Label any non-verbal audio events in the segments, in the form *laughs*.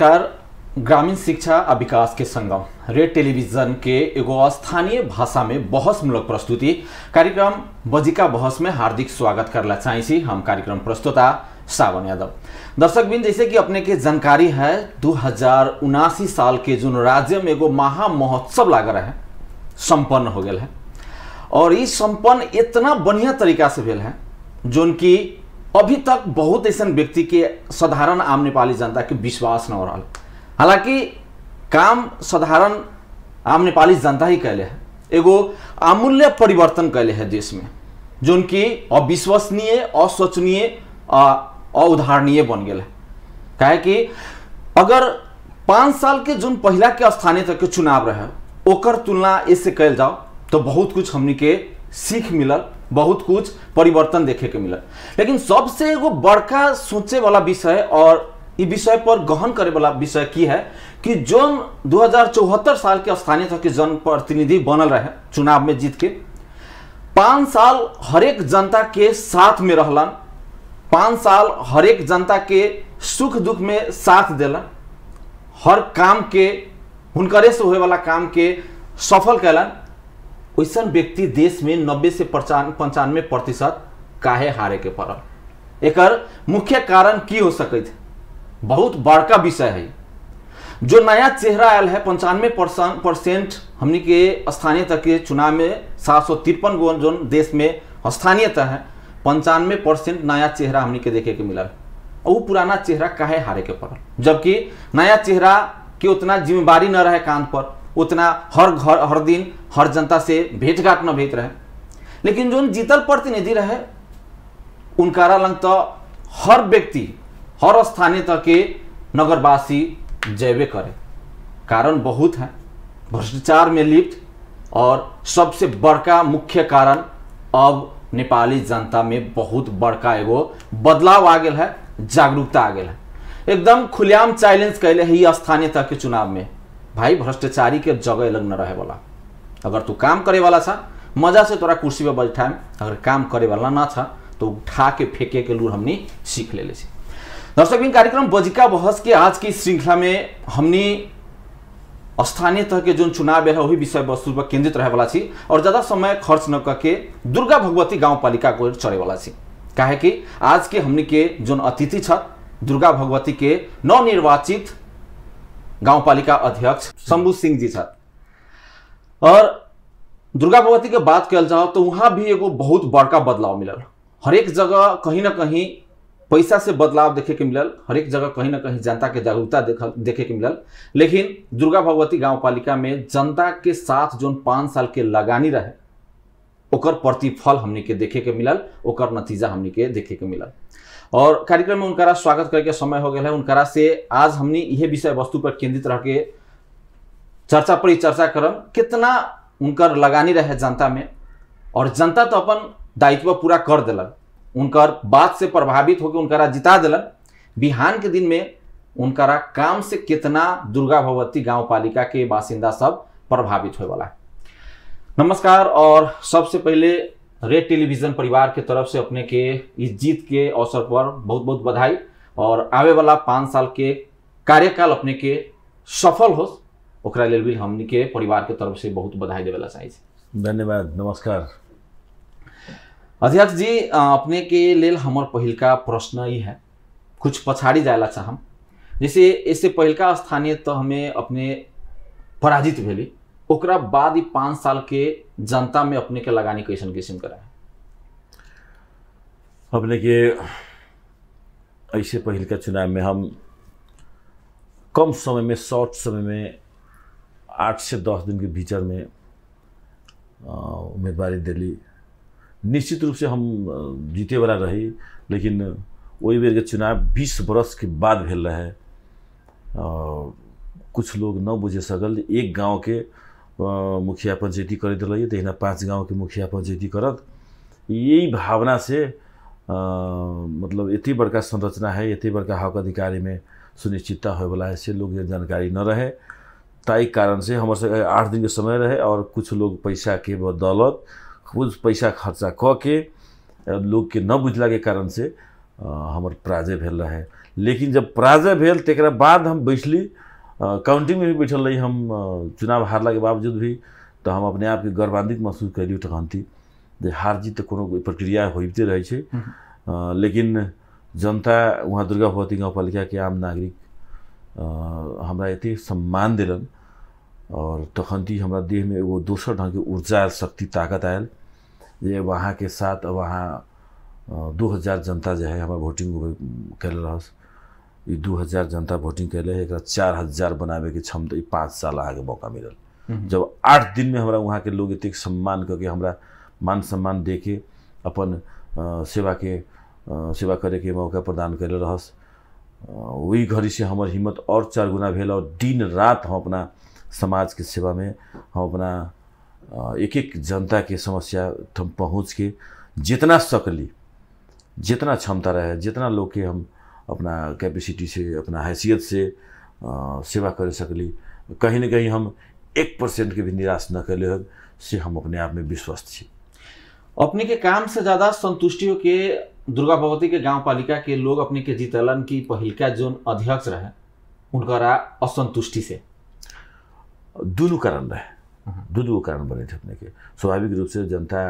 नमस्कार ग्रामीण शिक्षा आ विकास के संगम रेड टेलीविजन के एगो स्थानीय भाषा में बहस मूलक प्रस्तुति कार्यक्रम बजिका बहस में हार्दिक स्वागत करला चाहे हम कार्यक्रम प्रस्तुता सावन यादव दर्शक बिन जैसे कि अपने के जानकारी है दो हजार उनासी साल के जो राज्य में एगो महा महोत्सव लागल है संपन्न हो गया है और ये संपन्न इतना बढ़िया तरीका से भेल है जोन की अभी तक बहुत ऐसा व्यक्ति के साधारण आम नेपाली जनता के विश्वास न हो रहा हालांकि काम साधारण आम नेपाली जनता ही कैले है एगो अमूल्य परिवर्तन कैले है देश में जो कि अविश्वसनीय अशोचनीय अउदाहरणीय बन गए काहे कि अगर पाँच साल के जो पहला के स्थानीय तक के चुनाव रहे ओकर तुलना इससे कल जाओ तो बहुत कुछ हमने के सीख मिलल बहुत कुछ परिवर्तन देखे के मिलल लेकिन सबसे एगो बड़का सोचे वाला विषय और विषय पर गहन करे वाला विषय की है कि जो दो साल के स्थानीय तक के जनप्रतिनिधि बनल रहे चुनाव में जीत के पाँच साल हरेक जनता के साथ में रहलन पाँच साल हरेक जनता के सुख दुख में साथ दिलन हर काम के हुनकरे से होए वाला काम के सफल कैलन वैसा व्यक्ति देश में नब्बे से पंचानवे प्रतिशत काहे हारे के पड़ल एक मुख्य कारण की हो सकते बहुत बड़का विषय है जो नया चेहरा आयल है पंचानवे परसेंट हमने के स्थानीय तक के चुनाव में सात सौ तिरपन गो जो देश में तक है पंचानवे परसेंट नया चेहरा हमने के देखे के मिला और पुराना चेहरा काहे हारे के पड़ल जबकि नया चेहरा के उतना जिम्मेवारी न रहे कान पर उतना हर घर हर दिन हर जनता से भेंटघाट न भीत रहे लेकिन जो जीतल प्रतिनिधि रहे उनका लंग तो हर व्यक्ति हर स्थानीय तक के नगरवासी जैवे करे कारण बहुत है भ्रष्टाचार में लिप्त और सबसे बड़का मुख्य कारण अब नेपाली जनता में बहुत बड़का एगो बदलाव आ गया है जागरूकता आ गया है एकदम खुलेआम चैलेंज कैले है स्थानीय तक के चुनाव में भाई भ्रष्टाचारी के जगह लग न रहे वाला अगर तू काम करे वाला था मजा से तोरा कुर्सी पर बैठाएम अगर काम करे वाला ना था तो उठा के फेंके के लूर हमने सीख ले दर्शक कार्यक्रम बजिका बहस के आज की श्रृंखला में हमने स्थानीय तह के जो चुनाव है वही विषय वस्तु पर केंद्रित रहे वाला छी और ज्यादा समय खर्च न करके दुर्गा भगवती गाँव पालिका को चढ़े वाला छी कहे कि आज के हमने के जो अतिथि दुर्गा भगवती के नवनिर्वाचित गांव पालिका अध्यक्ष शंभु सिंह जी सर और दुर्गा भगवती के बात कल जाओ तो वहाँ भी एगो बहुत बड़का बदलाव मिलल हरेक जगह कहीं ना कहीं पैसा से बदलाव देखे के मिलल हरेक जगह कहीं ना कहीं जनता के जागरूकता देखे के मिलल लेकिन दुर्गा भगवती गांव पालिका में जनता के साथ जो पाँच साल के लगानी रहे ओकर प्रतिफल हमने के देखे के मिलल ओकर नतीजा हमने के देखे के मिलल और कार्यक्रम में उनका स्वागत करके समय हो गया है उनकारा से आज हमने यह विषय वस्तु पर केंद्रित रह के चर्चा पर ही चर्चा करम कितना उनकर लगानी रहे जनता में और जनता तो अपन दायित्व पूरा कर दिलक उनकर बात से प्रभावित होकर उनकारा जिता दिलक बिहान के दिन में उनकारा काम से कितना दुर्गा भगवती गाँव पालिका के बासिंदा सब प्रभावित हो वाला है नमस्कार और सबसे पहले रेड टेलीविजन परिवार के तरफ से अपने के इस जीत के अवसर पर बहुत बहुत बधाई और आवे वाला पाँच साल के कार्यकाल अपने के सफल हो भी हमने के परिवार के तरफ से बहुत बधाई देवे चाहे धन्यवाद नमस्कार अध्यक्ष जी अपने के लिए हमार पहलका प्रश्न ये है कुछ पछाड़ी जाए चाहम जैसे इससे पहलका स्थानीय तो हमें अपने पराजित भेली ओकरा बाद ही पाँच साल के जनता में अपने के लगानी कैसन किस्म करा अपने के ऐसे पहल का चुनाव में हम कम समय में शॉर्ट समय में आठ से दस दिन के भीतर में उम्मीदवारी दिली निश्चित रूप से हम जीते वाला रही लेकिन वही बेर के चुनाव बीस बरस के बाद भेल रहे कुछ लोग न बुझे सकल एक गांव के अं, मुखिया पंचायती करे तो ये तो पाँच गांव के मुखिया पंचायती करत यही भावना से आ, अं, मतलब ये बड़का संरचना है ये बड़का हक अधिकारी में सुनिश्चितता हो वाला है से लोग जानकारी न रहे ताई कारण से हमारे आठ दिन के समय रहे और कुछ लोग पैसा के बदौलत कुछ पैसा खर्चा क के लोग के न बुझला के कारण से हमारे पराजय भेल रहे लेकिन जब पराजय भेल तक बाद हम बैसली काउंटिंग में भी बैठल रही हम चुनाव हारला के बावजूद भी तो हम अपने आप के गर्वान्वित महसूस कैली तखनती हार जीत तो प्रक्रिया होते रहै हम्म। लेकिन जनता वहाँ दुर्गा भगवती के आम नागरिक हमरा एते सम्मान दिलन और तखनती ती देह में एगो दोसर ढंग के ऊर्जा आयल शक्ति ताकत आयल जे अब अहाँके साथ वहाँ अहाँ दू हजार जनता जो है हमरा वोटिंग कल रहस दू हजार जनता वोटिंग कैले एक चार हजार बनाबे के क्षमता पाँच साल अहा मौका मिलल हम्म। जब आठ दिन में हमारा वहाँ के लोग इतने सम्मान करके हमारा मान सम्मान दे के अपन सेवा के सेवा करे के मौका प्रदान कर रहस वही घड़ी से हमारे हिम्मत और चार गुना भेल और दिन रात हम अपना समाज के सेवा में हम अपना एक एक जनता के समस्या हम पहुँच के जितना सकली जितना क्षमता रहे जितना लोग के हम अपना कैपेसिटी से अपना हैसियत से आ, सेवा कर सकली कहीं ना कहीं हम एक परसेंट के भी निराश न कर से हम अपने आप में विश्वस्त छी अपने के काम से ज़्यादा संतुष्टि के दुर्गा भगवती के गांव पालिका के लोग अपने के जीतलन की पहलका जो अध्यक्ष रहे उनका असंतुष्टि से दोनों कारण रहे हम्म। दोनों कारण बने थे अपने के स्वाभाविक रूप से जनता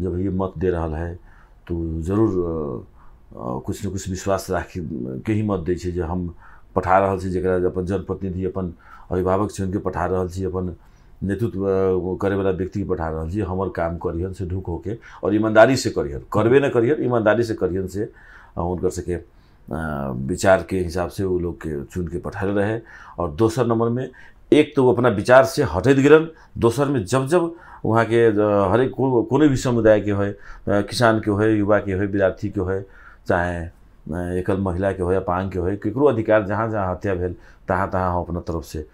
जब ये मत दे रहा है तो ज़रूर कुछ न कुछ विश्वास राख के ही मत दै हम पठा रहा छी अपन जनप्रतिनिधि अपन अभिभावक छै हुनके पठा रहा छी अपन नेतृत्व व्यक्ति के पठा रहा छी काम करिहन से ढुक होके ईमानदारी से करिहन करबे नहि करिहन से करिहन से विचार हिसाब से वो लोग के चुन के पठा रहे और दोसर नंबर में एक तो वो अपना विचार से हटत गिरन दोसर में जब जब वहाँ के एक को, कोई भी समुदाय के हो किसान के हो युवा के हो विद्यार्थी के हो चाहे एकल महिला के हो या पान के हो ककरो अधिकार जहाँ जहाँ हत्या भेल तहाँ तहाँ हम अपना तरफ से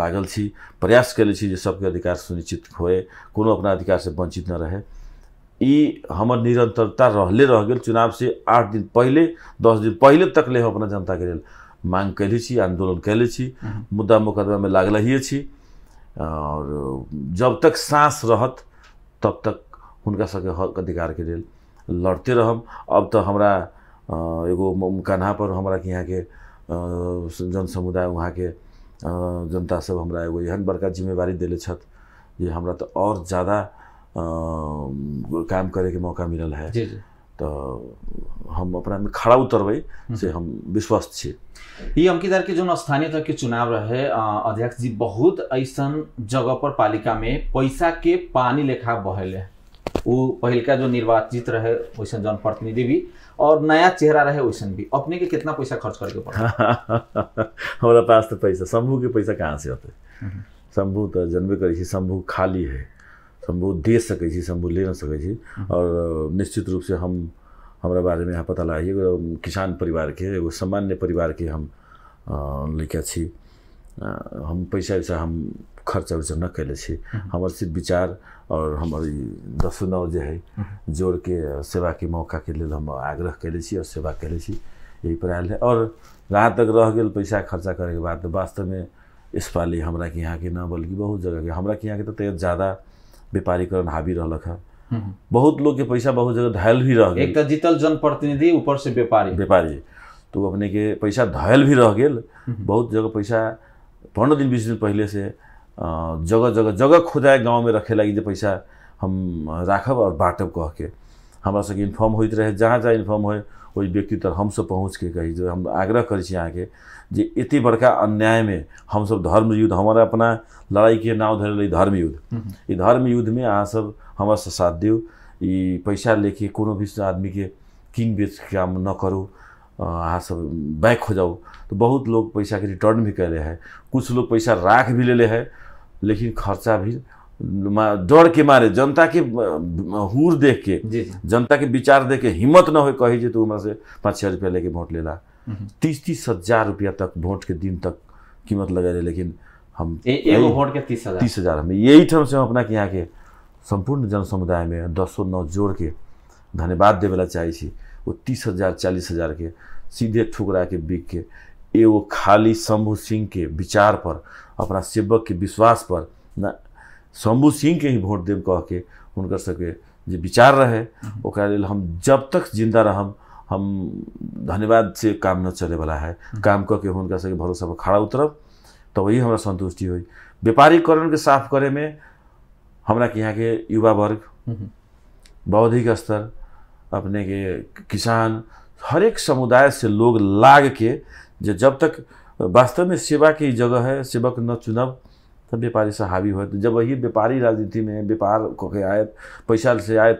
लागल छी प्रयास कयले सबके अधिकार सुनिश्चित होए कोनो अपना अधिकार से वंचित न रहे ई हमर निरंतरता रहले रह गेल चुनाव से आठ दिन पहले दस दिन पहले तक ले हम अपना जनता के लिए मांग कैले छी आंदोलन कैले छी हम्म। मुद्दा मुकदमा में लागल ही छी और जब तक सांस रहत तब तक हुनका सबके हक अधिकार के लिए लड़ते रहम अब तो हमारा एगो कान्हापर हमरा के यहाँके जन समुदाय के जनता सब हमारा एगो एहन बड़का जिम्मेवारी देले छथि जे हमरा तऽ और ज़्यादा काम करैके मौका मिलल है जी जी तो हम अपना में खड़ा उतरबे हम्म। से हम विश्वस्त छी ये हमके के जो स्थानीय तक के चुनाव रहे अध्यक्ष जी बहुत ऐसा जगह पर पालिका में पैसा के पानी लेखा बहले वो पहल का जो निर्वाचित रहे वैसे जनप्रतिनिधि भी और नया चेहरा रहे वैसे भी अपने के कितना पैसा खर्च करके पड़ा *laughs* हमारा पास तो पैसा शंभू के पैसा कहाँ से होते हम्म। शंभू तो जनबे करे शंभू खाली है शंभू दे सके शम्भू शंभू ले सके हम्म। और निश्चित रूप से हम हमारे बारे में यहाँ पता लगा किसान परिवार के एगो सामान्य परिवार के हम लेके छी हम पैसा वैसा हम खर्च वर्च न कैले हमारे हम्म। सिर्फ विचार और हमर दसो नौ जो है हम्म। जोड़ के सेवा के मौका के लिए हम आग्रह कैले और सेवा कैले यही प्रयाल है और जहाँ तक रह गए पैसा खर्चा करे के बाद वास्तव में इस पाली हमरा के यहाँ के न बल्कि बहुत जगह के हर के यहाँ के तो ज़्यादा व्यापारीकरण हावी रहा है हम्म, बहुत लोग के पैसा बहुत जगह धायल भी रह एक जीतल जनप्रतिनिधि ऊपर से व्यापारी व्यापारी तो अपने के पैसा धायल भी रह गए बहुत जगह पैसा पंद्रह दिन बीस दिन पहले से जगह जगह जगह खुदाए गाँव में रखे लगी पैसा हम राखब और बाँटब कह के हमारा सबके इन्फॉर्म होते रहे जहाँ जहाँ इन्फॉर्म हो वही व्यक्ति हम सब पहुँच के कही जो हम आग्रह करी अहाँ के जे इतनी बड़का अन्याय में हम सब धर्म युद्ध हमारा अपना लड़ाई के नाव धरल धर्म युद्ध ये हम्म। धर्म युद्ध में अहाँ सब हमारा साथ दियो पैसा लेके कोनो भी आदमी के किंग बेच काम न करू अहाँ सब बैक हो जाओ तो बहुत लोग पैसा के रिटर्न भी कैले है कुछ लोग पैसा राख भी ले ले है लेकिन खर्चा भी डर के मारे जनता के हूर देख के जनता के विचार देख के हिम्मत न हो कही तो हमारा से पाँच छः रुपया लेके वोट लेला हम्म, हम्म। तीस तीस हजार रुपया तक वोट के दिन तक कीमत लगे रहे लेकिन हम वोट के तीस हजार तीस हजार हम यही ठम से हम अपना यहाँ के संपूर्ण जनसमुदाय में दसों नौ जोड़ के धन्यवाद देवे चाहिए वो तीस हजार चालीस हजार के सीधे ठुकरा के बिक के एगो खाली शंभू सिंह के विचार पर अपना सेवक के विश्वास पर न शंभू सिंह के ही वोट देव कह के हर सबके जो विचार रहे हम्म। ओकरा लेल हम जब तक जिंदा रहम हम धन्यवाद से काम न चले वाला है हम्म। काम कह के हुनका सबके भरोसा पर खड़ा उतरब तब तो वही हमारा संतुष्टि हुई व्यापारीकरण के साफ करे में हमारा यहाँ के युवा वर्ग हम्म। बौद्धिक स्तर अपने के किसान हर एक समुदाय से लोग लाग के जो जब तक वास्तव में सेवा की जगह है सेवक न चुनब तब व्यापारी से हावी हो जब वही व्यापारी राजनीति में व्यापार के आए पैसा से आए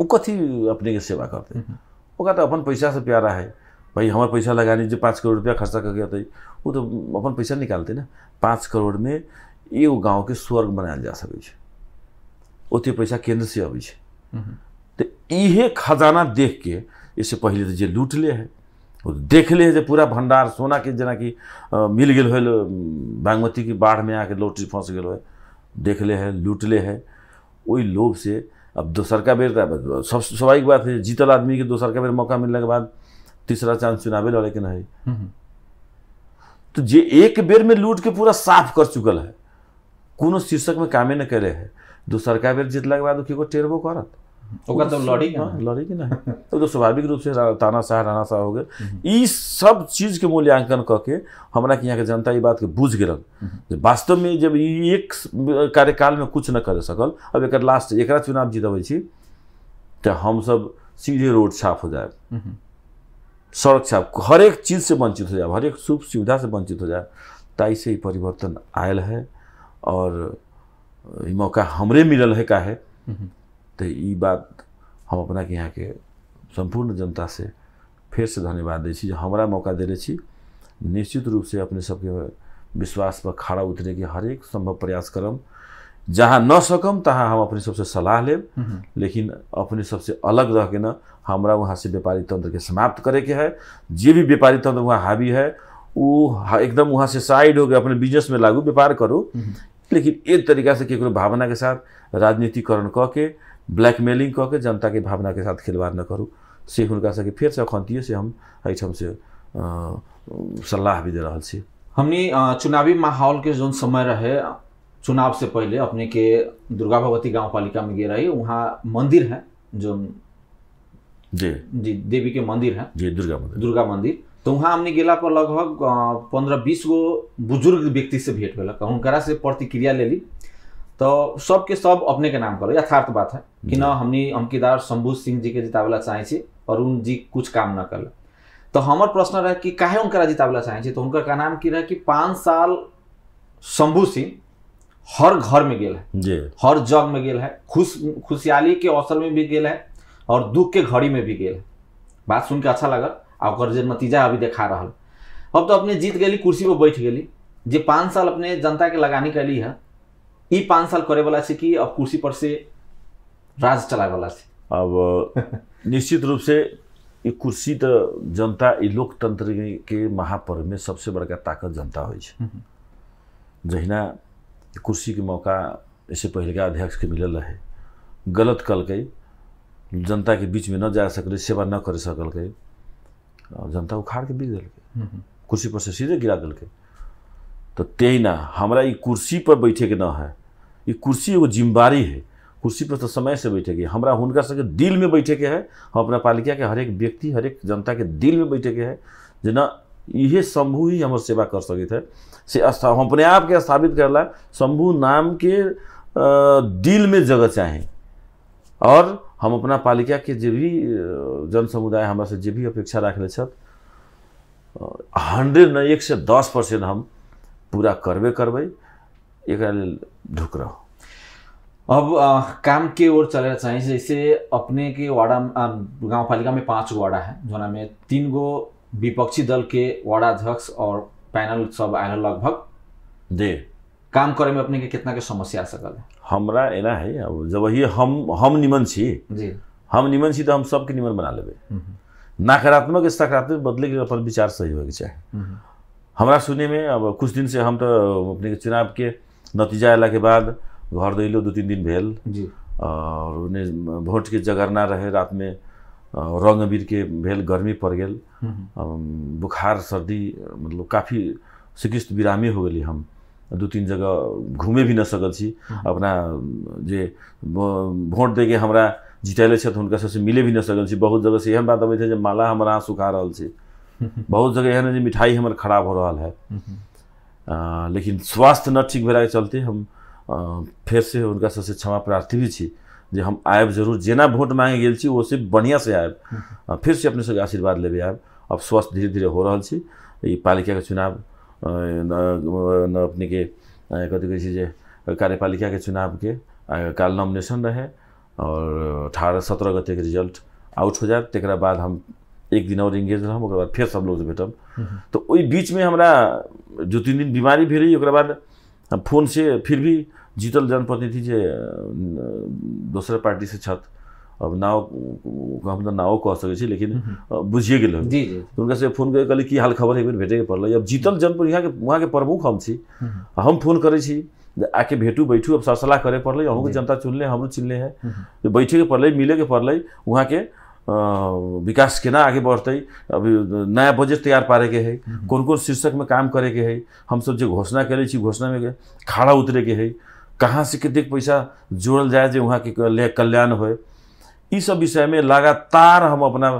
वो कथी अपने के सेवा करते हम्म। तो अपन पैसा से प्यारा है भाई हमारे पैसा लगाने जो पाँच करोड़ रुपया खर्चा करके गया वो तो अपन पैसा निकालते ना पाँच करोड़ में एगो गाँव के स्वर्ग बनाया जा सकै ओते पैसा केंद्र से अब इहे खजाना देख के इससे पहले तो जो लूट ले है वो तो देख ले है जे पूरा भंडार सोना के जना कि मिल गए हो बागमती की बाढ़ में आके लोटरी फंस गए देख ले है लूट ले है वही लोभ से अब दोसर का बेर तो सब स्वाभाविक बात है जीतल आदमी के दोसर का बेर मौका मिलने के बाद तीसरा चांस चुनावे लड़े के नहीं हम्म, हम्म। तो जे एक बेर में लूट के पूरा साफ कर चुकल है कोनो शीर्षक में कामे न करे है दोसरका बेर जीतला के बाद टेरबो करत होगा तो ना तो, तो स्वाभाविक रूप से ताना शाह राना शाह हो गए हम्म। सब चीज के मूल्यांकन करके हमारा यहाँ के जनता ये बात के बूझ गिरल हम्म। वास्तव में जब एक कार्यकाल में कुछ न कर सकल अब एक लास्ट एक चुनाव जितबै छी तो हम सब सीधे रोड साफ हो जाए हम्म। सड़क साफ हर एक चीज से वंचित हो जाए हर एक सुख सुविधा से वंचित हो जाए ताई से परिवर्तन आयल है और मौका हमरे मिलल है का है तो बात हम अपना के यहाँ के संपूर्ण जनता से फिर से धन्यवाद दी हमारा मौका देने निश्चित रूप से अपने सबके विश्वास पर खड़ा उतरे के हर एक संभव प्रयास करम जहाँ न सकम तहाँ हम अपने सबसे सलाह लेब लेकिन अपने सबसे अलग रह के न हमारा वहाँ से व्यापारी तंत्र के समाप्त करे के है जे भी व्यापारी तंत्र वहाँ हावी है वो एकदम वहाँ से साइड हो गए अपने बिजनेस में लागू व्यापार करो लेकिन एक तरीका से केकरो भावना के साथ राजनीतिकरण कह के ब्लैकमेलिंग कह के भावना के साथ खिलवाड़ न करू तो से हुनका फिर से एखन से हम से सलाह भी दे रहा छी चुनावी माहौल के जो समय रहे चुनाव से पहले अपने के दुर्गा भगवती गाँव पालिका में गए रही वहाँ मंदिर है जो जी जी देवी के मंदिर है जी दुर्गा मंदिर दुर्गा मंदिर तो वहाँ हमने गेला पर लगभग पंद्रह बीस गो बुजुर्ग व्यक्ति से भेंट भेल हुनकरा से प्रतिक्रिया ले ली तो सब के सब अपने के नाम करो यथार्थ बात है कि न हमने अमकीदार शंभु सिंह जी के जिताबला चाहे और अरुण जी कुछ काम न कर तो हमार प्रश्न रहे कि काहे उनका जिताबला चाहे छी तो उनका का नाम की रहे कि पाँच साल शंभु सिंह हर घर में गेल है हर जग में गेल है खुश खुशहाली के अवसर में भी गेल है और दुख के घड़ी में भी गेल है बात सुन के अच्छा लगल और जो नतीजा अभी देखा रहा अब तो अपने जीत गली कुर्सी पर बैठ गली जो पाँच साल अपने जनता के लगानी कैली है ये पाँच साल करे वाला से कि अब कुर्सी पर से राज चलाए वाला से अब निश्चित रूप से ये कुर्सी तो जनता ये लोकतंत्र के महापर्व में सबसे बड़का ताकत जनता हो जहिना कुर्सी के मौका इससे पहले का अध्यक्ष के मिलल रहे गलत कलक जनता के बीच में न जा सकल सेवा न कर सकल जनता उखाड़ के बिक दिल कुर्सी पर से सीधे गिरा दिल्क तो तेना हमारा कुर्सी पर बैठे के न है ये कुर्सी एगो जिम्मेवारी है कुर्सी पर तो समय से के हमारा हुनका सबके दिल में के है हम अपना पालिका के हरेक व्यक्ति हरेक जनता के दिल में बैठे के है जना इहे शंभू ही हमारे सेवा कर सकते है से हम अपने आप के स्थापित करला शंभू नाम के दिल में जगह चाहे और हम अपना पालिका के जो भी जन समुदाय हमारे से भी अपेक्षा रखने हंड्रेड न एक से दस परसेंट हम पूरा करबे करबे यू कैन ढुक रहा अब आ, काम के ओर चलेर चाहिँ जैसे अपने के वाडा गाँव पालिका में पाँच गो वाडा है जो में तीन गो विपक्षी दल के वाडा अध्यक्ष और पैनल सब आए लगभग दे काम करे में अपने के कितना के समस्या आ सकल है हमरा एना है अब जब ये हम हम निमन छी जी हम निमन छी तो हम सबके निमन बना लेबे हम्म, हम्म। नकारात्मक सकारात्मक बदले के अपन विचार सही होके चाहिए हम्म, हमरा सुनने में अब कुछ दिन से हम तो अपने चुनाव के नतीजा अला के बाद घर दैलो दो तीन दिन भेल और उन्हें भोट के जगरना रहे रात में रंग अबीर के भेल गर्मी पड़ गल हम्म, हम्म। बुखार सर्दी मतलब काफ़ी शिकिस्त विरामी हो गई हम दू तीन जगह घूमे भी न सकल छी हम्म, अपना जे वोट दे के हमरा जितैले छथि हुनका मिले भी न सकल छी बहुत जगह से एहन बात अबै छै जे माला हमरा सुखा रहल छै बहुत जगह एहन है जे मिठाई हमर खराब हो रहा है लेकिन स्वास्थ्य न ठीक के चलते हम फिर से हुनका सबसे क्षमा प्रार्थी भी छी जे हम आयब जरूर जेना वोट मांगे गेल छी ओसे बढ़िया से आयब फिर से अपने सबके आशीर्वाद लेबे आयब अब स्वस्थ धीरे धीरे हो रहा है ई पालिका के चुनाव न अपने के कथी कहै जे कार्यपालिका के चुनाव के काल नॉमिनेशन रहे और अठारह सत्रह गते के रिजल्ट आउट हो जाए तक बाद हम एक दिन और इंगेज रहम बाद सब लोग भेटब तो ओहि बीच में हमारा दो तीन दिन बीमारी भी रही बाद फोन से फिर भी जीतल जनप्रतिनिधि जे दोसर पार्टी से छथि अब नाव हम तऽ नाओ कह सकते छी लेकिन हम्म, हम्म। बुझिए गए हम से फोन कर कहली हाल खबर एक बार बेर के पड़े अब जीतल यहाँ के वहाँ के प्रमुख हम छी हम्म, हम फोन करे छी आके भेटू बैठू अब सर सलाह करे अहू के जनता चुनले हमरो चुनले पड़े मिले के पड़े वहाँ के विकास केना आगे बढ़ते अभी नया बजट तैयार के है हम्म। कौन शीर्षक में काम के है सब जो घोषणा घोषणा में खाड़ा उतरे के है कहाँ से कितने पैसा जोड़ल जाए जो वहाँ के कल्याण होय ई विषय में लगातार हम अपना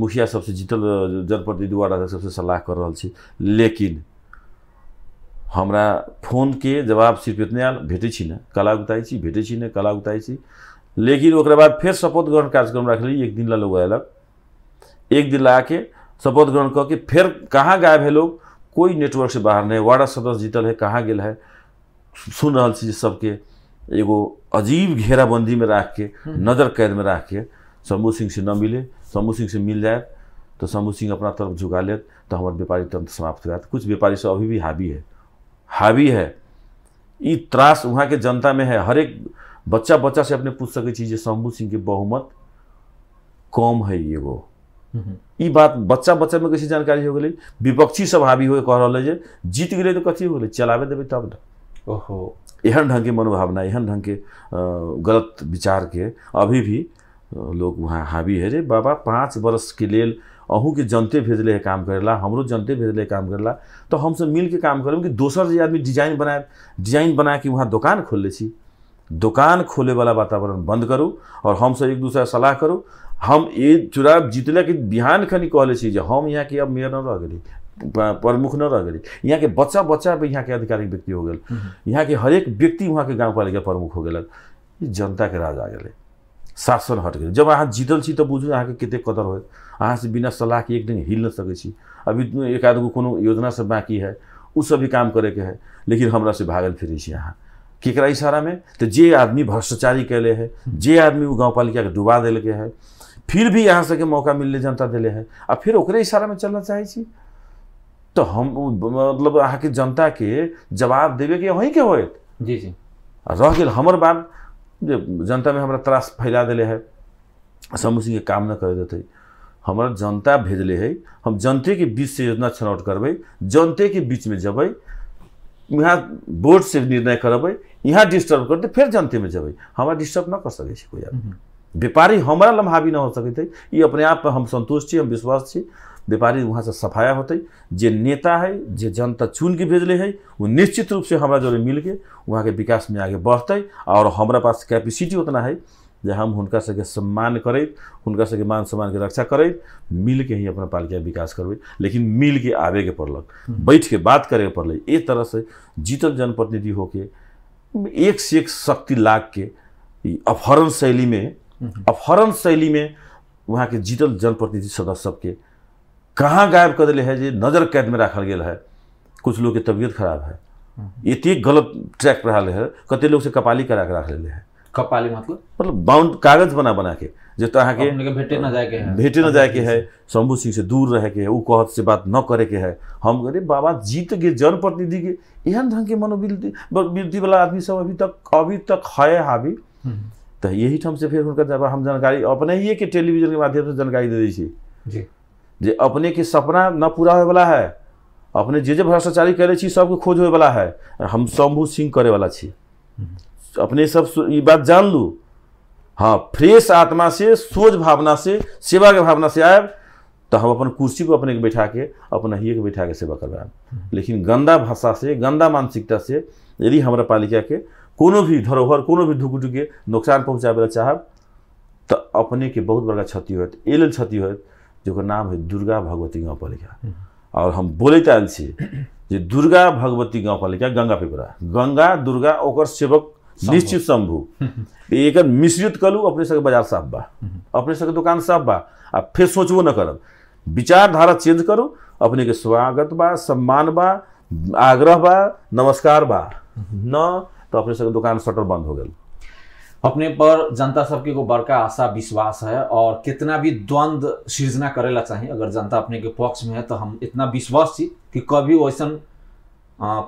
मुखिया सबसे जीतल जनप्रतिनिधि वार्ड सबसे सलाह कर रहा छी लेकिन हमरा के जवाब सिर्फ इतने आयल भेटे ना ने कला उताई भेटे ना ने कला उताइ लेकिन ओकरा बाद फिर शपथ ग्रहण कार्यक्रम रख ली एक दिन ला लोग अलग एक दिन ला के शपथ ग्रहण कह के फिर कहाँ गायब है लोग कोई नेटवर्क से बाहर नहीं वार्ड सदस्य जीतल है कहाँ गया है सुन रहा सबके एगो अजीब घेराबंदी में रख के हम्म। नजर कैद में रख के शम्भू सिंह से न मिले शम्भू सिंह से मिल जाए तो शम्भू सिंह अपना तरफ झुका ले तो हमारे व्यापारी तंत्र समाप्त जाए कुछ व्यापारी सब अभी भी हावी है हावी है ये त्रास वहाँ के जनता में है हर एक बच्चा बच्चा से अपने पूछ सकै छी जे शम्भु सिंहके बहुमत कम है एगो ई बात बच्चा बच्चा में कैसे जानकारी हो गई विपक्षी सब हावी हुए कह रहा है जीत गए तो कथी हो गए चलावे देवे तब न ओहो एहन ढंग के मनोभावना एहन ढंग के गलत विचार के अभी भी लोग वहाँ हावी है रे बाबा पाँच वर्ष के लिए अहू के जनते भेजल है काम करेला हमरो जनते भेजले है काम करेला तो हम सब मिल के काम करें कि दोसर जे आदमी डिजाइन बनाए डिजाइन बना के वहाँ दुकान खोलने छी दुकान खोले वाला वातावरण बंद करू और सब एक दूसरा सलाह करू हम ये चुनाव जीतला कि बिहान खनि कहले हम यहाँ के अब मेयर न रह गई प्रमुख न रह गई यहाँ के बच्चा बच्चा भी यहाँ के आधिकारिक व्यक्ति हो गए हम्म। यहाँ के हरेक व्यक्ति वहाँ के गाँव पालिका प्रमुख हो गए जनता के राज आ गए शासन हट गए जब अहाँ जीतल छी तो बुझू अहाँ के कते कदर हो अहाँ से बिना सलाह के एक दिन हिल न सके अभी एक आध गो योजना से बाकी है उस सब भी काम करे के है लेकिन हमरा से भागल फिर अहाँ केकरा इशारा में तो जे आदमी भ्रष्टाचारी कैले है जे आदमी वो गाँव पालिका के डुबा दिल के है फिर भी यहाँ सबके मौका मिलने जनता दिले है आ फिर ओकरे इशारा में चलना चाहे छी तो हम मतलब अहा के जनता के जवाब देवे के वहीं के हो जी जी रह गए हमार बात जनता में हमारा त्रास फैला दिले है समूह सिंह के काम न कर देते हमारा जनता भेजले है हम जनते के बीच से योजना छनौट करबे जनते के बीच में जब यहाँ बोर्ड से निर्णय करबै यहाँ डिस्टर्ब करते फिर जनते में जब हमारा डिस्टर्ब न कर सकते कोई आदमी हम्म। व्यापारी हमारा लम हावी न हो सकते ये अपने आप पर हम संतोष छी हम विश्वास छी व्यापारी वहाँ से सफाया होते जे नेता है जे जनता चुन के भेजले है वो निश्चित रूप से हमारा जो मिल के वहाँ के विकास में आगे बढ़ते और हमारे पास कैपेसिटी उतना है जे हम हुनका सबके सम्मान करें हुनका सबके मान के रक्षा मिल के ही अपना पालिका विकास करब लेकिन मिल के के पड़ल हम्म। बैठ के बात करे पड़ल एक तरह से जीतल जनप्रतिनिधि होके एक से एक शक्ति के अपहरण में हम्म। अपहरण वहाँ के जीतल जनप्रतिनिधि सदस्य सबके कहाँ गायब कर दिले है जे नजर कैद में रखल गया है कुछ लोग के तबीयत खराब है ये हम्म। गलत ट्रैक पर रहा है कते लोग से कपाली करा के रख ले है कपाली मतलब मतलब बाउंड कागज बना बना के जो तो के भेटे न जाए के है भेटे न जाए के है शंभू सिंह से दूर रह के है उ कहत से बात न करे के है हम अरे बाबा जीत के जनप्रतिनिधि के एहन ढंग के मनोवृद्धि वृद्धि वाला आदमी सब अभी तक अभी तक है हावी हम्म। तो यही ठम से फिर हुनकर जब हम जानकारी अपने ही के टेलीविजन के माध्यम से जानकारी दे दी जे अपने के सपना न पूरा हो वाला है अपने जे जे भ्रष्टाचारी करे छी सबके खोज हो वाला है हम शंभू सिंह करे वाला छी हम्म। अपने सब ये बात जान लूँ हाँ फ्रेश आत्मा से सोच भावना से सेवा के भावना से आए तो हम अपन कुर्सी को अपने के बैठा के अपना ही के बैठा के सेवा करवाए लेकिन गंदा भाषा से गंदा मानसिकता से यदि हमारा पालिका के कोनो भी धरोहर कोनो भी धुक के नुकसान पहुँचाबे ला चाहब तो अपने के बहुत बड़ा क्षति हो क्षति हो जो नाम है दुर्गा भगवती गाँव पालिका और हम बोलते आयल छे दुर्गा भगवती गाँव पालिका गंगा पिपरा गंगा दुर्गा और सेवक निश्चित संभू एक मिश्रित करूँ अपने सके बाजार साफ बा *laughs* अपने सके दुकान साफ बा आ फिर सोचबो न करब विचारधारा चेंज करूँ अपने के स्वागत बा सम्मान बा आग्रह बा नमस्कार बा *laughs* न तो अपने सके दुकान शटर बंद हो गई अपने पर जनता सबके को बड़का आशा विश्वास है और कितना भी द्वंद सृजना करे ला चाहिए अगर जनता अपने के पक्ष में है तो हम इतना विश्वास छी कि कभी वैसा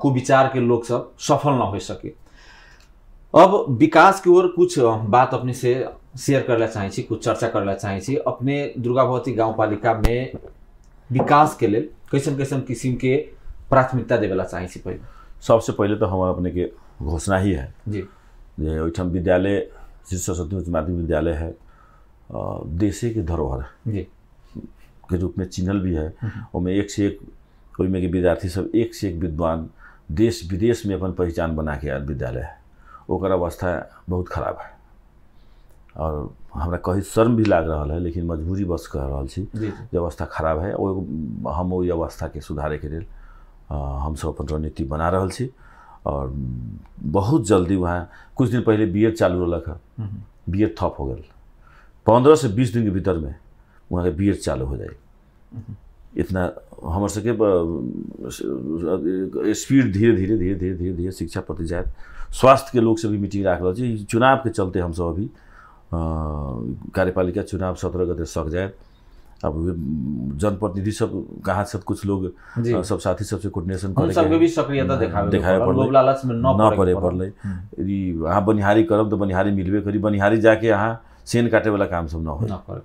कुविचार के लोग सब सफल ना हो सके अब विकास की ओर कुछ बात अपने से शेयर करना चाहिए कुछ चर्चा करना चाहिए अपने दुर्गा भवती गाँव पालिका में विकास के लिए कैसन कैसन किस्म के प्राथमिकता देवेला चाहिए पहले सबसे पहले तो हमारा अपने के घोषणा ही है जी ओठम विद्यालय श्री सरस्वती उच्च माध्यमिक विद्यालय है देशे के धरोहर जी के रूप में चिन्हल भी है उसमें हम्म। एक से एक ओहिमे के विद्यार्थी सब एक से एक विद्वान देश विदेश में अपन पहचान बना के विद्यालय है ओकर अवस्था बहुत खराब है और हमरा कही शर्म भी लाग रहा है लेकिन मजबूरी बस कह रहा छी जे अवस्था खराब है ओ हम के अवस्थाके सुधारैके लेल सब अपन रणनीति बना रहा छी और बहुत जल्दी वहाँ कुछ दिन पहले बी चालू रहा है हम्म, हम्म। बी थप हो गए पंद्रह से बीस दिन के भीतर में वहाँ के बी चालू हो जाए हम्म, इतना हमारे स्पीड धीरे धीरे धीरे धीरे धीरे धीरे शिक्षा प्रति जाए स्वास्थ्य के लोग से भी मीटिंग राख रहल चुनाव के चलते हम सब अभी कार्यपालिका चुनाव सत्रह गते सक जाए अब जनप्रतिनिधि सब कहाँ से कुछ लोग सब साथी सबसे कोर्डिनेशन कर सबके हम्म, भी न पड़े पड़ले यदि अहाँ बनिहारी करब तो बनिहारी मिलबे करी बनिहारी जाके अहाँ सेन काटे वाला काम सब न हो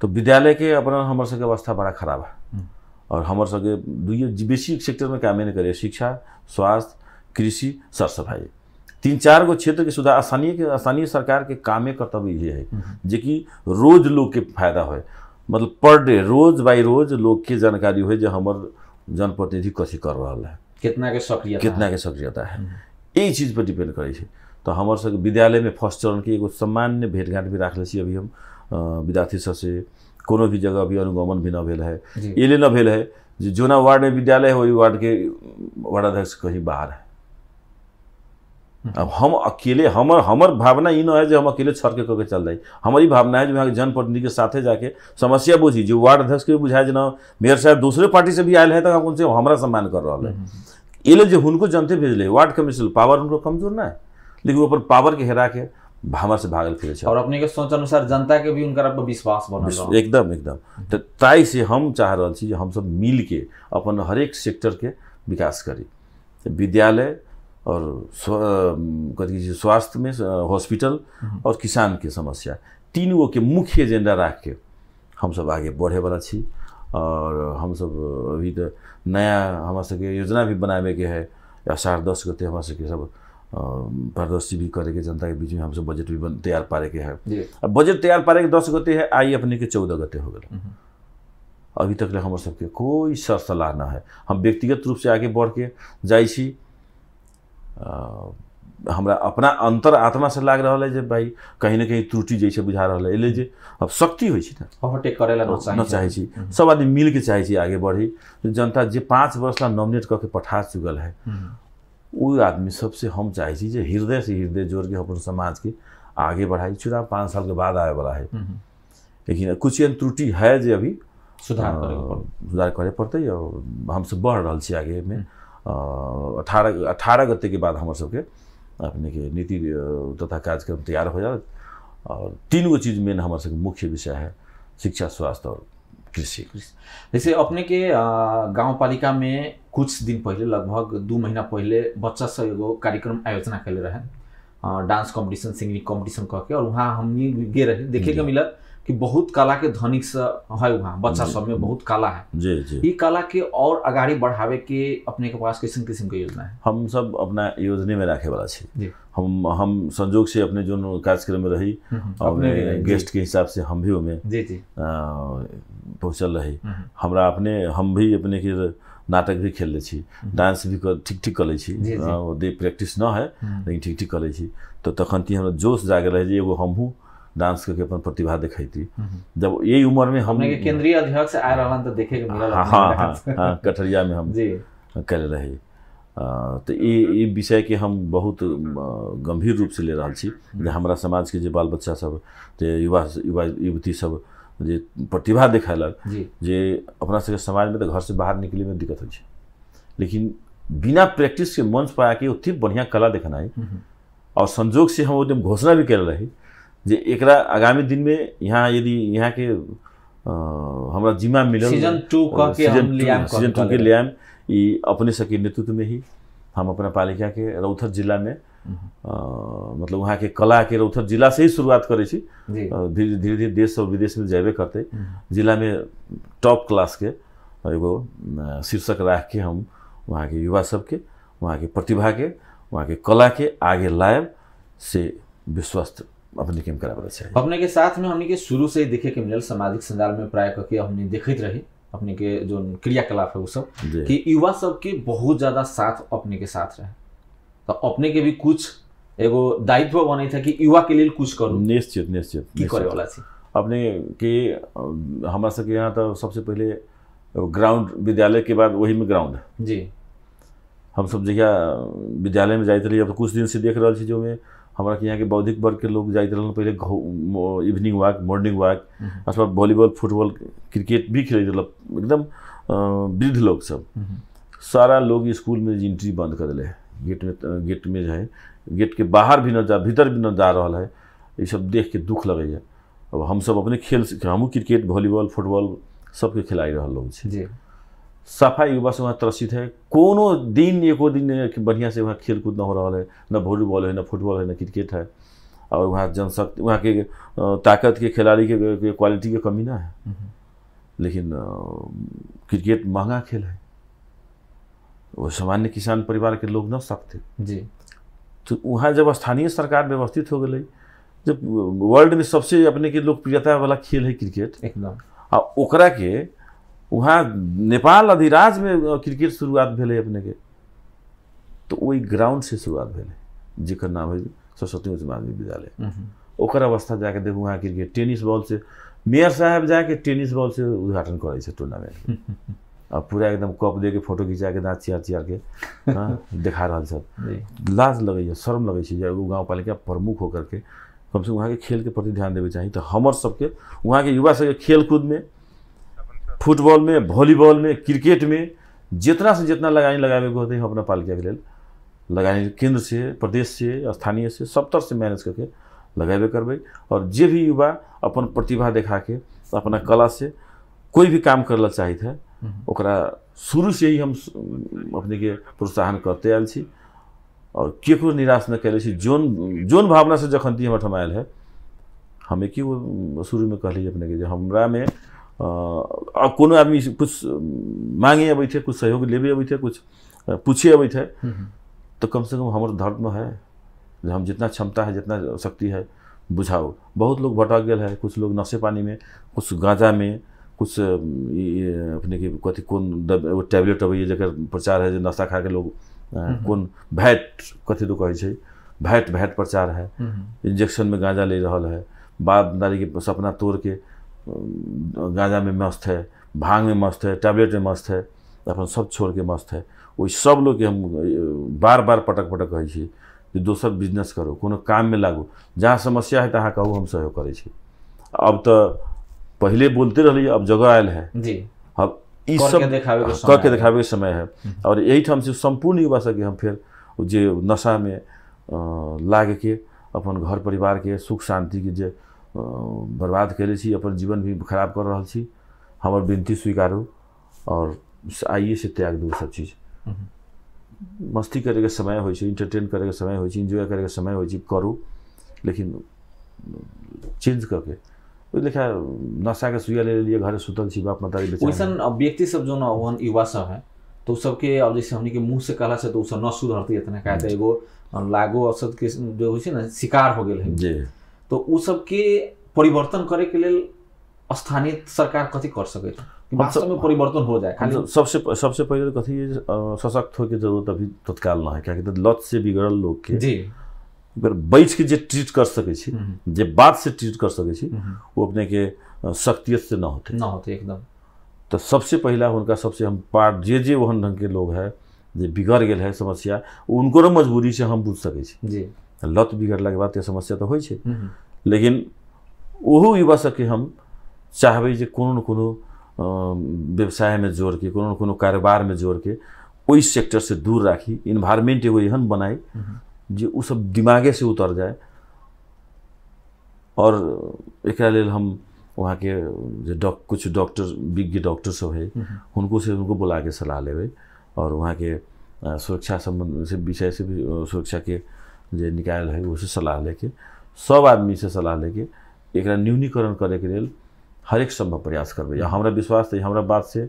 तो विद्यालय के अपना हमर सबके अवस्था बड़ा खराब है हम्म। और हमर सबके दुइये बेसी सेक्टर में कामे नहीं करे शिक्षा स्वास्थ्य कृषि सरसफाई तीन चार गो क्षेत्र के सुधार स्थानीय के स्थानीय सरकार के कामे कर्तव्य ये है हम्म। जे कि रोज लोग के फायदा हो मतलब पर डे रोज बाई रोज लोग के जानकारी हो हमार जनप्रतिनिधि कथी कर रहा है कितना के सक्रिय कितना के सक्रियता है यही हम्म। चीज पर डिपेंड करे तो हमारे विद्यालय में फर्स्ट चरण के एगो सामान्य भेंटघाट भी राख ले अभी हम विद्यार्थी सबसे से कोनो भी जगह अभी अनुगमन भी नए है ये नए है जो जोना वार्ड में विद्यालय है वही वार्ड के वार्डाध्यक्ष कहीं बाहर है अब हम अकेले हमर हमर भावना ही ना है जो हम अकेले छड़के के करके चल जाए हमारी भावना है जो यहाँ के जनप्रतिनिधि के साथ जाके समस्या बुझी जो वार्ड अध्यक्ष के बुझाए जना मेयर साहब दूसरे पार्टी से भी आये है तो हम उनसे हमारा सम्मान कर रहा है ये लोग जो उनको जनते भेजले वार्ड कमिश्नर पावर उनको कमजोर ना है लेकिन ऊपर पावर के हेरा के हमारा से भागल फिर और अपने के सोच अनुसार जनता के भी उनका पर विश्वास बन एकदम एकदम ताई से हम चाह रहा हम सब मिल के अपन हरेक सेक्टर के विकास करी विद्यालय और स्वास्थ्य में हॉस्पिटल हम्म। और किसान के समस्या तीन गो के मुख्य एजेंडा राख के हम सब आगे बढ़े छी और हम सब अभी तो नया हमारे सबके योजना भी बनाबे के है अषाढ़ दस गते हमारे सबके सब पारदर्शी भी करे के जनता के बीच में हम सब बजट भी तैयार पारे के है अब बजट तैयार पारे के दस गते है आई अपने के चौदह गते हो गए हम्म। अभी तक ले हमारे सबके कोई सर सलाह ना है हम व्यक्तिगत रूप से आगे बढ़ के जाइ छी हमरा अपना अंतर आत्मा से लाग रहा है जे भाई कहीं ना कहीं त्रुटि जैसे बुझा रहा है जे अब शक्ति हो हटे करे न चाहे हम्म। सब आदमी मिल के चाहे आगे बढ़ी जनता जे पाँच वर्ष ला नॉमिनेट करके पठा चुकल है वो हम्म। आदमी सबसे हम चाहे जे हृदय से हृदय जोड़ के अपन समाज के आगे बढ़ाई चुनाव पाँच साल के बाद आए वाला है हम्म। लेकिन कुछ एहन त्रुटि है जे अभी सुधार करे पड़ते और हमसे बढ़ रहा आगे में अठारह अठारह गते के बाद हमारे सबके अपने के नीति तथा कार्यक्रम तैयार हो जाए और तीन गो चीज मेन हमर सबके मुख्य विषय है शिक्षा स्वास्थ्य और कृषि जैसे अपने के गाँव पालिका में कुछ दिन पहले लगभग दू महीना पहले बच्चा सब एगो कार्यक्रम आयोजना कैले रहें डांस कंपटीशन सिंगिंग कंपटीशन कह के और वहाँ हमने गए रहे देखे के मिलत कि बहुत कला के धनिक है वहाँ बच्चा सब में बहुत कला है जी जी ये कला के और अगाड़ी बढ़ावे के अपने के पास किसिम किसम के योजना है हम सब अपना योजना में रखे वाला छे हम हम संजोग से अपने जो कार्यक्रम में रही हम्म, हम्म। अपने गेस्ट के हिसाब से हम भी उनमें पहुँचल रही हमारा हम्म, अपने हम भी अपने के नाटक भी खेल छी डांस भी ठीक ठीक कर ले प्रैक्टिस न है लेकिन ठीक ठीक कर ले तो तखन ती हमरा जोश जागे रहे एगो हमहूँ डांस करके अपन प्रतिभा दिखाई थी हम्म। जब यही उम्र में हम केंद्रीय अध्यक्ष आ रहा तो देखे हाँ, हाँ हाँ हाँ कटरिया में हम कल रहे तो ये विषय के हम बहुत गंभीर रूप से ले रहा छी हमारा हम्म। समाज के बाल बच्चा सब युवा युवा युवती सब जे प्रतिभा देखेलक जे अपना सबके समाज में तो घर से बाहर निकले में दिक्कत हो लेकिन बिना प्रैक्टिस के मंच पर आके उतनी बढ़िया कला देखना है हम्म। और संजोग से हम एकदम घोषणा भी रहे रही जे एक आगामी दिन में यहाँ यदि यहाँ के हमारा जिम्मा मिले सीजन टू के सीजन टू, सीजन टू के लियाम अपने सबके नेतृत्व में ही हम अपना पालिका के रौथर जिला में आ, हम्म। मतलब वहाँ के कला के रौथर जिला से ही शुरुआत करे छी धीरे धीरे देश और विदेश में जेबे करते हम्म। जिला में टॉप क्लास के एगो शीर्षक राख के हम वहाँ के युवा सबके वहाँ के प्रतिभा के वहाँ के कला के आगे लायब से विश्वस्त अपने किम कराबर से अपने के साथ में हमने के शुरू से ही देखे कि मिलल सामाजिक संजाल में प्राय करके हमने देखित रहे अपने के जो क्रियाकलाप है वो सब कि युवा सब के बहुत ज्यादा साथ अपने के साथ रहे तो अपने के भी कुछ एगो दायित्व बने था कि युवा के लिए कुछ करो निश्चित निश्चित की करे वाला थी अपने के हमारा सबके यहाँ तो सबसे पहले ग्राउंड विद्यालय के बाद वही में ग्राउंड जी हम सब जहिया विद्यालय में जाते रहिए अब तो कुछ दिन से देख रहा जो में हमारा यहाँ के बौद्धिक वर्ग के लोग जाते रहल पहले इवनिंग वॉक मॉर्निंग वॉक अथवा वॉलीबॉल फुटबॉल क्रिकेट भी खेल रहल एकदम वृद्ध लोग सब हम्म। सारा लोग स्कूल में एंट्री बंद कर दिले गेट में गेट में जो है गेट के बाहर भी न जा भीतर भी न जा रहा है ये सब देख के दुख लगे अब हम सब अपने खेल हमू क्रिकेट वॉलीबॉल फुटबॉल सबके खिलाई रहा लोग जी सफा युवा से वहाँ त्रसित है कोनो दिन एको दिन बढ़िया से वहाँ खेलकूद न हो रहा है न वॉलीबॉल है न फुटबॉल है न क्रिकेट है और वहाँ जनशक्ति वहाँ के ताकत के खिलाड़ी के क्वालिटी की कमी ना है लेकिन क्रिकेट महंगा खेल है वो सामान्य किसान परिवार के लोग न सकते जी तो वहाँ जब स्थानीय सरकार व्यवस्थित हो गई जब वर्ल्ड में सबसे अपने के लोकप्रियता वाला खेल है क्रिकेट एकदम आ ओकरा के वहाँ नेपाल अधिराज में क्रिकेट शुरुआत के तो वही ग्राउंड से शुरुआत भेलै नाम है सरस्वती उच्च माध्यमिक विद्यालय हम्म। ओकर अवस्था जाके देखू वहाँ क्रिकेट टेनिस बॉल से मेयर साहब जाके टेनिस बॉल से उद्घाटन करे टूर्नामेंट *laughs* अब पूरा एकदम कप दे के फोटो खिंचा के दाँत चिया के देखा रहा सब लाज लगे शर्म लगे छै गाँव पालिका प्रमुख होकर के कम से कम वहाँ के खेल के प्रति ध्यान देवे चाहिए तो हमर सबके के युवा सबके में फुटबॉल में वॉलीबॉल में क्रिकेट में जितना से जितना लगानी लगाबे को होते हैं अपना पालिका के लिए लगानी केंद्र से प्रदेश से स्थानीय से सब तरह से मैनेज करके लगाबे करबे और जे भी युवा अपन प्रतिभा देखा के अपना कला से कोई भी काम कर चाहे है हम्म। ओकरा शुरू से ही हम अपने के प्रोत्साहन करते आयल छी और केकरो निराश न कैले छी जोन जोन भावना से जखन दी हमारे आयल है हमें कि शुरू में कहली अपने के हमरा में को कोनो आदमी कुछ मांगे अब थे कुछ सहयोग लेबे अब थे कुछ पूछे अब थे तो कम से कम हमारे धर्म है हम जितना क्षमता है जितना शक्ति है बुझाओ बहुत लोग भटक गए है कुछ लोग नशे पानी में कुछ गाँजा में कुछ अपने की कथी कौन टैबलेट अब जो प्रचार है जो नशा खा के लोग कौन भैट कथी तो कहे भैट भैट प्रचार है इंजेक्शन में गांजा ले रहा है बाप दादी के सपना तोड़ के गाजा में मस्त है भांग में मस्त है टैबलेट में मस्त है अपन सब छोड़ के मस्त है वो सब लोग के हम बार बार पटक पटक कहे कि दोसर बिजनेस करू काम में लागू जहाँ समस्या है तहाँ अहाँ कहू हम सहयोग करे अब तो पहले बोलते रहलियै अब जगह आयल है जी अब इस सब करके के समय है यही हम्म। एहिठाम से संपूर्ण युवा सबके हम नशा जे लाग के अपन घर परिवार के सुख के जे बर्बाद कैले अपन जीवन भी खराब कर रहा हमार विनती स्वीकारू और आइए से त्याग दू सब चीज हम्म। मस्ती करे के समय हो इंटरटेन करे के समय हो इंजॉय करे के समय हो करू लेकिन चेंज करके के ओहि लेखा सुइया ले लिए घर सुतल छी बाप मतारी वैसन व्यक्ति सब जो वन युवा सब है तो सबके अब जैसे हमने के मुँह से कहला से तो सब न सुधरते इतना कहते एगो लागो असद के जो हो ना शिकार हो गए है तऽ तो ओसभके परिवर्तन करे के लिए स्थानीय सरकार कथी कर सकैत अच्छा। वास्तव में परिवर्तन हो जाए मतलब सबसे सबसे पहले कथी सशक्त होके जरूरत अभी तत्काल न है किएकि लत से बिगड़ल लोग के जी बैठ के जे ट्रीट कर सकै छी हम्म। जे बात से ट्रीट कर सकै छी वो हम्म। अपने के शक्तियत से न होते न होते एकदम तो सबसे पहला उनका सबसे हम पार्ट जे जे ओहन ढंग के लोग है जे बिगड़ गए है समस्या उनको मजबूरी से हम बुझ सकै जी लत के बाद तऽ समस्या तो हो हम्म, हम्म। लेकिन ओहो युवा सबके हम चाहबे को व्यवसाय में जोड़ के को कारोबार में जोड़ के वही सेक्टर से दूर राखी इन्वायरमेंट एगो एहन बनाई हम्म, सब दिमागे से उतर जाए और एकरा हम वहाँ के डॉक कुछ डॉक्टर विज्ञ डॉक्टर सब है उनको से उनको बुला के सलाह लेबै और के सुरक्षा संबंध से विषय से भी सुरक्षा के जे निकाय रहै उसे सलाह लेके सब आदमी से सलाह लेके एक न्यूनीकरण करे के लिए हर एक सम्भव प्रयास करबै आ हमारा विश्वास हमारा बात से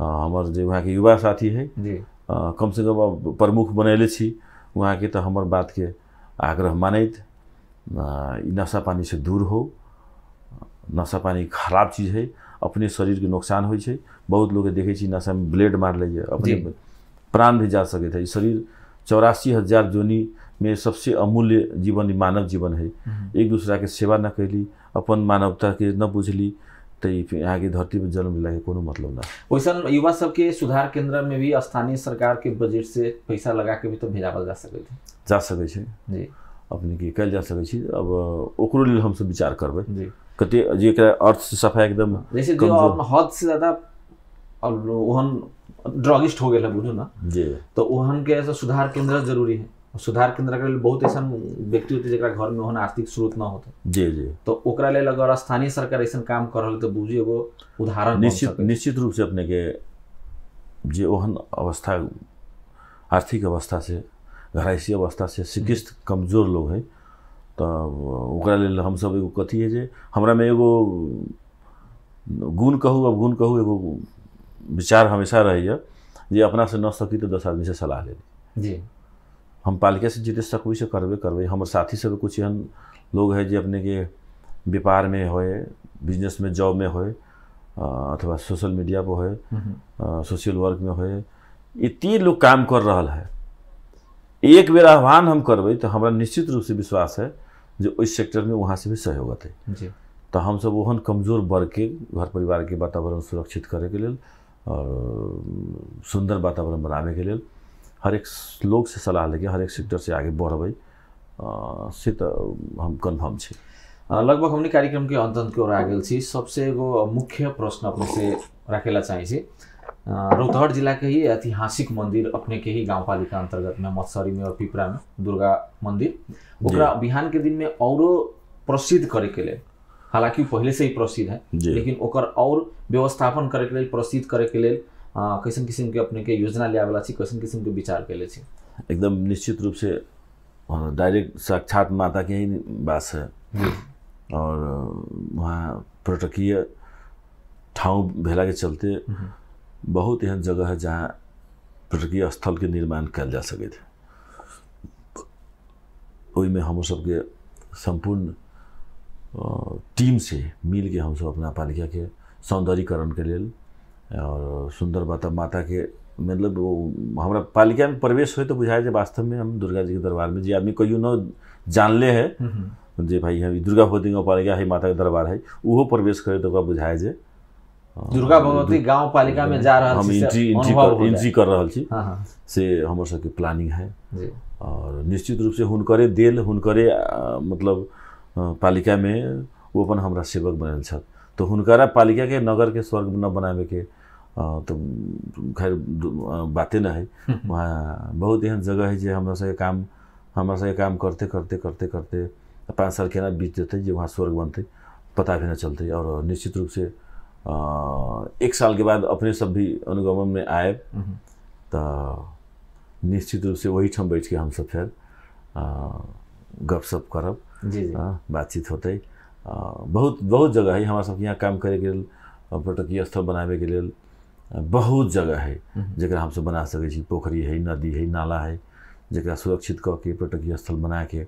हमारे वहाँ के युवा साथी है कम से कम प्रमुख बनैले वहाँ के हमारे बात के आग्रह मानैत नशा पानी से दूर हो नशा पानी खराब चीज है अपने शरीर के नुकसान हो बहुत लोग देखे नशा में ब्लेड मार लैए अपने प्राण भी जा सकते हैं शरीर चौरासी हजार जोनी में सबसे अमूल्य जीवन मानव जीवन है हम्म। एक दूसरा के सेवा न कैली अपन मानवता के न बुझली तो यहाँ की धरती पर जन्म मिला के को मतलब ना वैसा युवा सबके सुधार केंद्र में भी स्थानीय सरकार के बजट से पैसा लगा के भी तो भेजावल जा थे जा सके जी अपने के कल जा सके अब ओकरो हम सब विचार करबै जी कते जे अर्थ से सफाई एकदम जैसे जो हद से ज्यादा और ओहन ड्रगिस्ट हो गया बुझू ना जी तो ओहन के सुधार केंद्र जरूरी है सुधार केंद्र के लिए बहुत ऐसा व्यक्ति होते जरा घर में होना आर्थिक स्रोत न होते जी जी तो ओकरा लेल अगर स्थानीय सरकार ऐसा काम कर रहा तो बुझे एगो उदाहरण निश्चित निश्चित रूप से अपने के जो ओहन अवस्था आर्थिक अवस्था से घराइसी अवस्था से शिक्षित कमजोर लोग है तो ओकरा लेल एगो कथी है जे हमरा में एगो गुण कहूँ अब गुण कहूँ एगो विचार हमेशा रहिए जे अपना से न सकी तो दस आदमी से सलाह ले जी हम पालिका से जिते सकबै से करबे करबे हमारे साथी सब कुछ एहन लोग है जो अपने के व्यापार में होए बिजनेस में जॉब में होए अथवा सोशल मीडिया पर होए सोशल हम्म। वर्क में होए इतनी लोग काम कर रहा है एक बेर आह्वान हम करब तो हमारा निश्चित रूप से विश्वास है जो इस सेक्टर में वहाँ से भी सहयोग होते तो हम सब ओहन कमजोर वर्ग के घर परिवार के वातावरण सुरक्षित करे के लिए और सुंदर वातावरण बनाने के लिए हर एक लोग से सलाह लेके हर एक सेक्टर से आगे बढ़बै से तो हम कन्फर्म छी लगभग हमने कार्यक्रम के अंत की ओर आ गेल सबसे एगो मुख्य प्रश्न अपने से रखेला चाहे छी रौतहट जिला के ही ऐतिहासिक मंदिर अपने के ही गाँव पालिका अंतर्गत में मत्सरी में और पिपरा में दुर्गा मंदिर ओकरा बिहान के दिन में और प्रसिद्ध करे के लिए हालांकि पहले से ही प्रसिद्ध है लेकिन और व्यवस्थापन करे के लिए प्रसिद्ध करे के लिए हाँ, कैसन अपने के योजना ल्याएवला छी कैसन के विचार कैले छी एकदम निश्चित रूप से डायरेक्ट हाँ, साक्षात माता के ही बास है और वहाँ पर्यटकीय ठाव भेला के चलते हम्म। बहुत एहन जगह है जहाँ पर्यटकीय स्थल के निर्माण कल जा सके थे ओहिमे हम सबके सम्पूर्ण टीम से मिल के हम सब अपना पालिका के सौंदर्यीकरण के लिए और सुंदर माता माता के मतलब वो हमारा पालिका में प्रवेश हुए तो बुझाए जे वास्तव में हम दुर्गा जी के दरबार में जी आदमी कोई न जानले है हम्म, हम्म। जे भाई हम दुर्गा भगवती गाँव पालिका है माता के दरबार है वो प्रवेश करे तो बुझाए जे दुर्गा भगवती गांव पालिका में जा रहा हम इंट्री इंट्री कर इंट्री कर रहा छी हाँ, हाँ। से हमर सबके प्लानिंग है और निश्चित रूप से हुनकरे देल हुनकरे मतलब पालिका में वो अपन हमारा सेवक बनल छथि तो हुनकरा पालिका के नगर के स्वर्ग न बनाबे के तो खैर बातें न है हम्म, हम्म। वहाँ बहुत एहन जगह है जो हमारा काम हमारे सब काम करते करते करते करते पाँच साल के ना बीत जाते जो वहाँ स्वर्ग बनते पता भी न चलते और निश्चित रूप से एक साल के बाद अपने सब भी अनुगमन में आए तो निश्चित रूप से वही ठम बैठ के हम सब फिर गपशप करब बातचीत होते बहुत बहुत जगह है हमारे यहाँ काम करे के लिए पर्यटकीय स्थल बनाबे के लिए बहुत जगह है हम्म। जरा हम सब बना सकै पोखरी है नदी है नाला है जरा सुरक्षित कऽ के पर्यटकीय स्थल बना के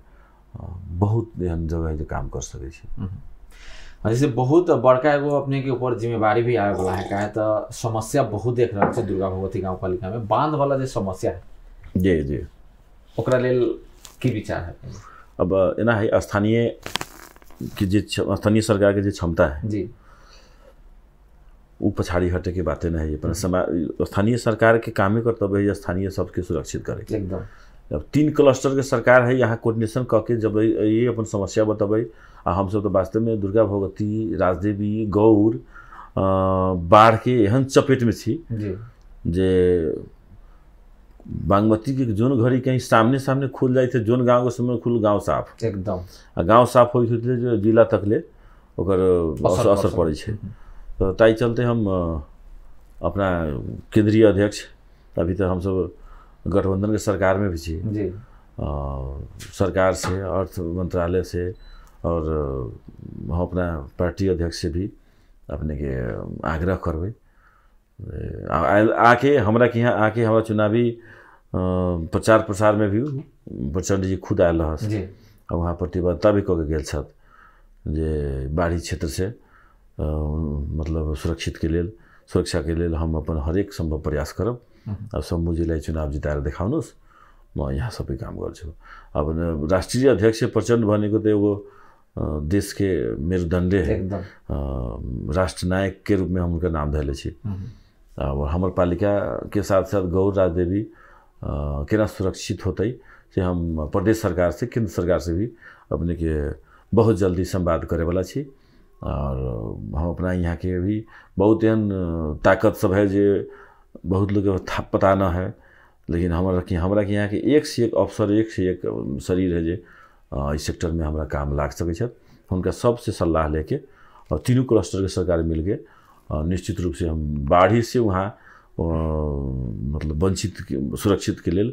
बहुत एहन जगह है जो काम कर सकते हम्म। जैसे बहुत बड़का एगो अपने के ऊपर जिम्मेवारी भी आवे वाला है काहे तो समस्या बहुत देख रहा है दुर्गा भगवती गाँव पालिका में बांध वाला जो समस्या है जी जी ओकरा लेल की विचार है अब एना है स्थानीय की जे स्थानीय सरकार के जे क्षमता है जी पछाड़ी हटे की बातें नहीं है हम्म। समा स्थानीय सरकार काम ही कर्तव्य है स्थानीय सबके सुरक्षित करे एकदम अब तीन के सरकार है यहाँ कोर्डिनेशन करके जब ये अपन समस्या बतबे आ तो वास्तव में दुर्गा भगवती राजदेवी गौर बाढ़ के एहन में थी जे बागमती के जोन घड़ी कहीं सामने सामने खुल जाए थे जोन गांव के समय खुल गांव साफ एकदम गांव साफ हो जिला तक ले असर पड़े तो ताई चलते हम अपना केंद्रीय अध्यक्ष अभी तो हम सब गठबंधन के सरकार में भी थे सरकार से अर्थ मंत्रालय से और हम अपना पार्टी अध्यक्ष से भी अपने के आग्रह करबे आके हमरा के यहाँ आके हमारा चुनावी प्रचार प्रसार में भी प्रचंड जी खुद आयल रहा वहाँ प्रतिबद्धता भी कऽ के गेल जे बाढ़ी क्षेत्र से मतलब सुरक्षितके लेल सुरक्षाके लेल हम अपन हरेक सम्भव प्रयास करब अब शम्भुजीलाई चुनाव जिताएर देखाउनुहोस् म यहाँ सबै काम गर्छु अब राष्ट्रिय अध्यक्ष प्रचण्ड भनेको त एउटा देशके मेरुदण्डे राष्ट्रनायकके रूपमे हम हुनकर नाम धैले छ अब हाम्रो पालिकाके साथ साथ गौर राजदेवी केना सुरक्षित होतै से हम प्रदेश से केन्द्र से भी अपनेके बहुत जल्दी संवाद वाला छी और हम अपना यहाँ के भी बहुत एहन ताकत सब है जो बहुत लोग पता ना है लेकिन हमारे कि यहाँ के एक से एक अफसर एक से एक शरीर है जे इस में हमारा काम लाग सक हा सबसे सलाह लेके और तीनों क्लस्टर के सरकार मिल के निश्चित रूप से हम बाढ़ी से वहाँ मतलब वंचित सुरक्षित के लिए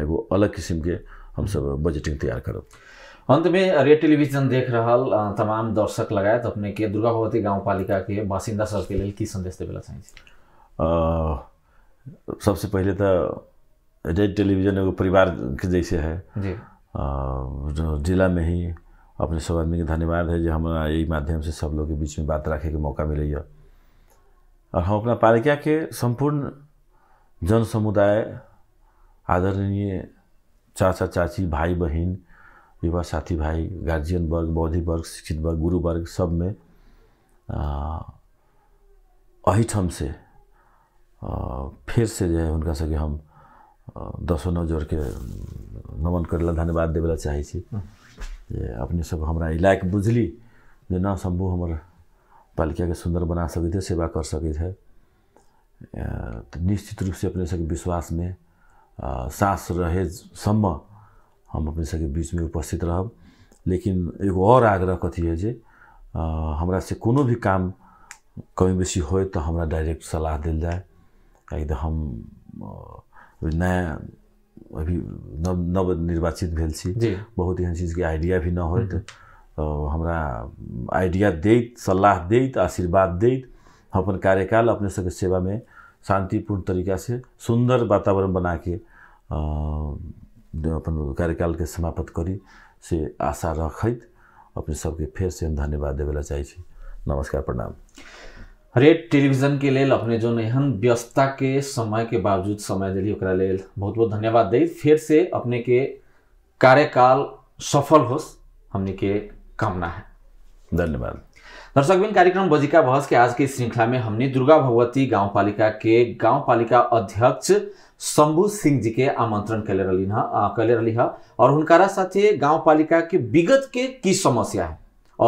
एगो अलग किस्म के सब बजटिंग तैयार करब अंत में रेड टेलीविजन देख रहा तमाम दर्शक लगायत अपने के दुर्गा भगवती गाँव पालिका के बासिंदा सबके के लिए कि संदेश देवे चाहिए सबसे पहले तो रेड टेलीविजन एगो परिवार के जैसे है जी। जो जिला में ही अपने सब आदमी के धन्यवाद है जो हमारा यही माध्यम से सब लोग के बीच में बात रखे के मौका मिले और हम अपना पालिका के संपूर्ण जन समुदाय आदरणीय चाचा चाची भाई बहन युवा साथीभाइ गार्जियन वर्ग बौद्धिक वर्ग शिक्षित वर्ग गुरु वर्ग सब में अहिठम से से है हुनका सबके हम दसो नौ जोड़ के नमन करे धन्यवाद देवे चाहे छी जे अपने सब हमरा इलाक बुझली जे ना हमर पालिका के सुंदर बना सके थे सेवा कर सके है त निश्चित रूप से अपने सबके विश्वास सास रहेसम्म हम अपने सबके बीच में उपस्थित रहब लेकिन एगो और आग्रह कथी है जे हमरा से कोनो भी काम कमी बेसी होए तो हमरा डायरेक्ट सलाह दिल जाए किएकि तो हम नया अभी नव नव निर्वाचित भेल छी बहुत एहन चीजके आइडिया भी न होइत तो हमरा आइडिया दैत सलाह दैत आशीर्वाद दैत हम अपन कार्यकाल अपने सबके शांतिपूर्ण तरीका से सुंदर वातावरण बनाके अपन कार्यकाल के समाप्त करी से आशा रख अपने सबके फिर से धन्यवाद देवे चाहे नमस्कार प्रणाम हरे टेलीविजन के लिए अपने जो एहन व्यस्तता के समय के बावजूद समय दिली ओकरा बहुत बहुत धन्यवाद दी फिर से अपने के कार्यकाल सफल होस हमने के कामना है धन्यवाद दर्शक बिन कार्यक्रम बजिका बहस के आज के श्रृंखला में हमने दुर्गा भगवती गांव पालिका के गांव पालिका अध्यक्ष शंभु सिंह जी के आमंत्रण कैले रही कैले रही और हनकारा साथे गाँव पालिका के विगत के की समस्या है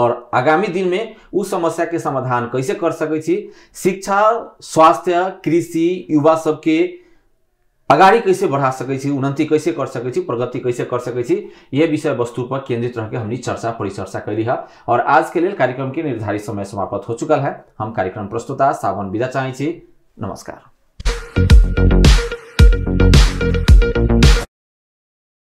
और आगामी दिन में उस समस्या के समाधान कैसे कर सकते शिक्षा स्वास्थ्य कृषि युवा सबके अगाड़ी कैसे बढ़ा सकै उन्नति कैसे कर सकते प्रगति कैसे कर सकते छी यह विषय वस्तु पर केंद्रित रह के हमने चर्चा परिचर्चा कैली है और आज के लिए कार्यक्रम के निर्धारित समय समाप्त हो चुकल है हम कार्यक्रम प्रस्तुता सावन विदा चाहे नमस्कार